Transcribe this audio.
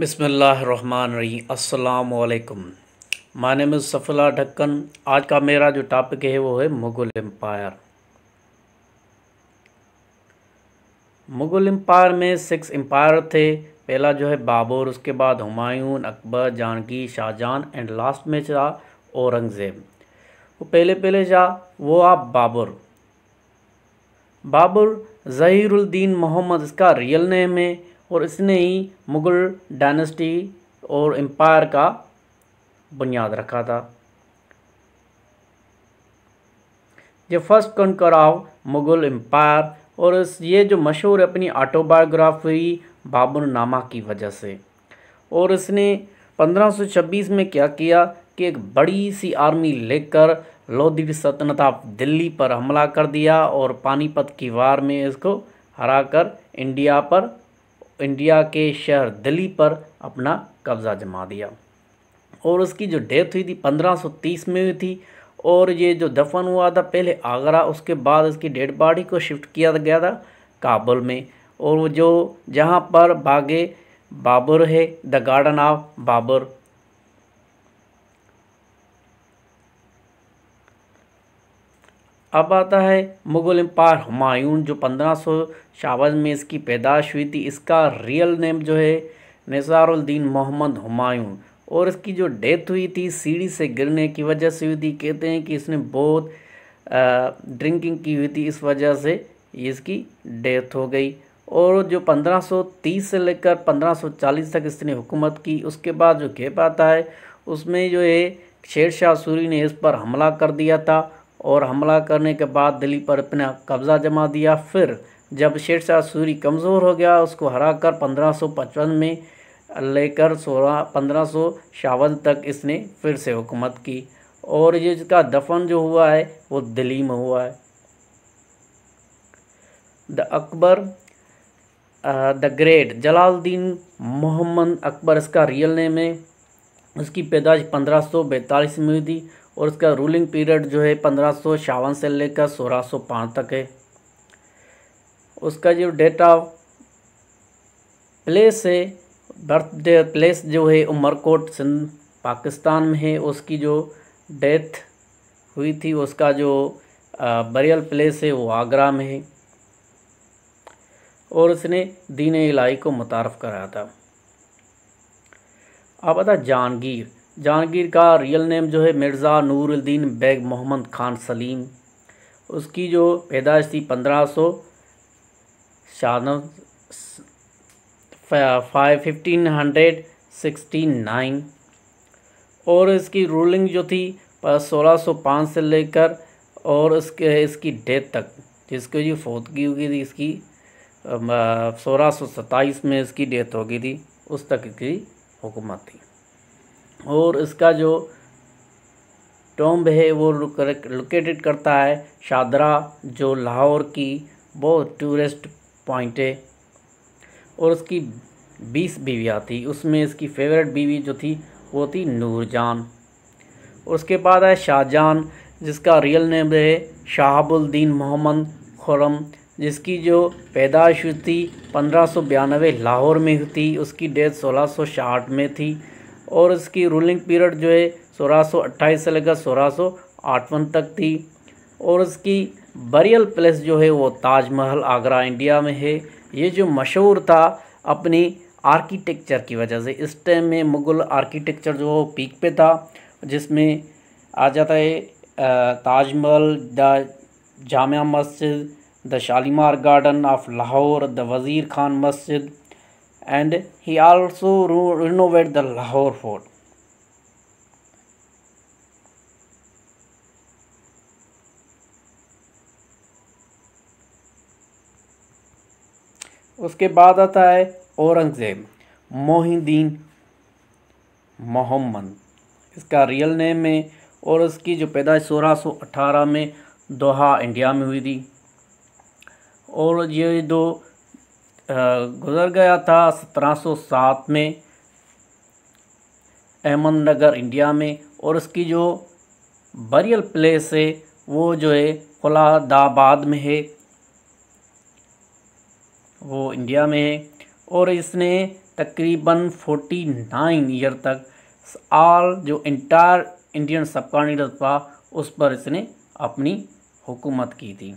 अस्सलाम वालेकुम माने में सफला ढक्कन आज का मेरा जो टॉपिक है वो है मुग़ल एम्पायर मुग़ल एम्पायर में सिक्स एम्पायर थे पहला जो है बाबर उसके बाद हुमायूं अकबर जानकी शाहजहां एंड लास्ट में था औरंगज़ेब वो पहले पहले जा वो आप बाबर बाबर ज़हीरुद्दीन मोहम्मद इसका रियल नेम है और इसने ही मुग़ल डायनेस्टी और एम्पायर का बुनियाद रखा था ये फर्स्ट कनकर मुग़ल एम्पायर और इस ये जो मशहूर अपनी ऑटोबायोग्राफी बाबर नामा की वजह से और इसने 1526 में क्या किया कि एक बड़ी सी आर्मी लेकर लोधी सल्तनत दिल्ली पर हमला कर दिया और पानीपत की वार में इसको हराकर इंडिया पर इंडिया के शहर दिल्ली पर अपना कब्ज़ा जमा दिया और उसकी जो डेथ हुई थी 1530 में हुई थी और ये जो दफन हुआ था पहले आगरा उसके बाद उसकी डेड बॉडी को शिफ्ट किया गया था काबुल में और जो जहाँ पर बागे बाबर है द गार्डन ऑफ बाबर अब आता है मुग़ल एम्पायर हुमायूं जो पंद्रह सौ शावन में इसकी पैदाश हुई थी इसका रियल नेम जो है निसारुद्दीन मोहम्मद हुमायूं और इसकी जो डेथ हुई थी सीढ़ी से गिरने की वजह से हुई थी कहते हैं कि इसने बहुत ड्रिंकिंग की हुई थी इस वजह से इसकी डेथ हो गई और जो 1530 से लेकर 1540 तक इसने हुकूमत की उसके बाद जो गैप आता है उसमें जो है शेर शाह सूरी ने इस पर हमला कर दिया था और हमला करने के बाद दिल्ली पर अपना कब्जा जमा दिया फिर जब शेरशाह सूरी कमज़ोर हो गया उसको हरा कर पंद्रह में लेकर सोलह पंद्रह सौ तक इसने फिर से हुकूमत की और ये इसका दफन जो हुआ है वो दिल्ली में हुआ है the Akbar the great Jalaluddin Mohammad Akbar इसका रियल नेम है उसकी पैदाइश पंद्रह सौ में हुई थी और इसका रूलिंग पीरियड जो है पंद्रह सौ से लेकर सोलह तक है उसका जो डेट ऑफ प्लेस है बर्थ प्लेस जो है उमरकोट सिंध पाकिस्तान में है उसकी जो डेथ हुई थी उसका जो बरियल प्लेस है वो आगरा में है और उसने दीन इलाही को मुतारफ़ कराया था आप बता जहांगीर जहांगीर का रियल नेम जो है मिर्ज़ा नूरुद्दीन बेग मोहम्मद खान सलीम उसकी जो पैदाइश थी पंद्रह सौ शान five fifteen hundred sixty nine और इसकी रूलिंग जो थी सोलह सौ पाँच से लेकर और इसके इसकी डेथ तक जिसको जो फौतगी हुई थी इसकी सोलह सौ सत्ताईस में इसकी डेथ हो गई थी उस तक की हुकूमत थी और इसका जो टॉम्ब है वो लोकेटेड करता है शादरा जो लाहौर की बहुत टूरिस्ट पॉइंट है और उसकी बीस बीवियाँ थी उसमें इसकी फेवरेट बीवी जो थी वो थी नूरजान और उसके बाद है शाहजान जिसका रियल नेम है शहाबुद्दीन मोहम्मद खुरम जिसकी जो पैदाइश हुई थी पंद्रह लाहौर में हुई थी उसकी डेथ सोलह में थी और इसकी रूलिंग पीरियड जो है सोलह से लेकर सोलह तक थी और इसकी बरियल प्लेस जो है वो ताजमहल आगरा इंडिया में है ये जो मशहूर था अपनी आर्किटेक्चर की वजह से इस टाइम में मुग़ल आर्किटेक्चर जो पीक पे था जिसमें आ जाता है Taj Mahal the Jamia Masjid the Shalimar garden of Lahore the Wazir Khan मस्जिद and he also renovated the Lahore fort. उसके बाद आता है औरंगज़ेब मोहिद्दीन मोहम्मद इसका रियल नेम है और उसकी जो पैदाइश अट्ठारह में दोहा इंडिया में हुई थी और ये दो गुजर गया था 1707 में अहमदनगर इंडिया में और उसकी जो बरियल प्लेस है वो जो है खुलादाबाद में है वो इंडिया में है और इसने तकरीबन 49 ईयर तक आल जो इंटायर इंडियन सबकॉन्टिनेंट था उस पर इसने अपनी हुकूमत की थी